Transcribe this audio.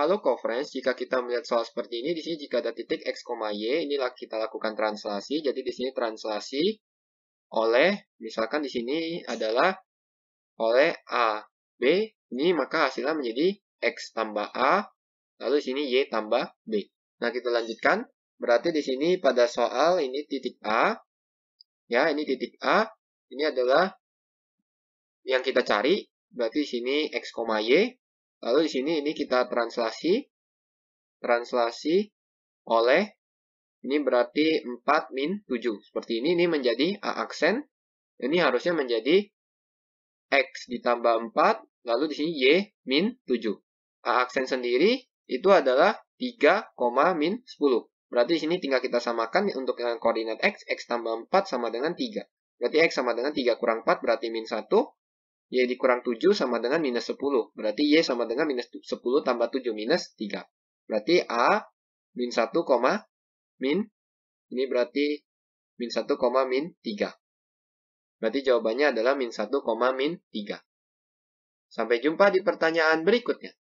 Halo conference, jika kita melihat soal seperti ini, di sini jika ada titik X, Y, inilah kita lakukan translasi. Jadi di sini translasi oleh, misalkan di sini adalah oleh A, B, ini maka hasilnya menjadi X tambah A, lalu di sini Y tambah B. Nah, kita lanjutkan. Berarti di sini pada soal ini titik A, ya ini titik A, ini adalah yang kita cari, berarti di sini X, Y, Lalu di sini ini kita translasi. Translasi oleh. Ini berarti 4 min 7. Seperti ini, ini menjadi A aksen. Ini harusnya menjadi X ditambah 4. Lalu di sini Y min 7. A aksen sendiri itu adalah 3, min 10. Berarti di sini tinggal kita samakan untuk dengan koordinat X. X tambah 4 sama dengan 3. Berarti X sama dengan 3 kurang 4 berarti min 1. Y dikurang 7 sama dengan minus 10. Berarti Y sama dengan minus 10 tambah 7 minus 3. Berarti A min 1, min. Ini berarti min 1, min 3. Berarti jawabannya adalah min 1, min 3. Sampai jumpa di pertanyaan berikutnya.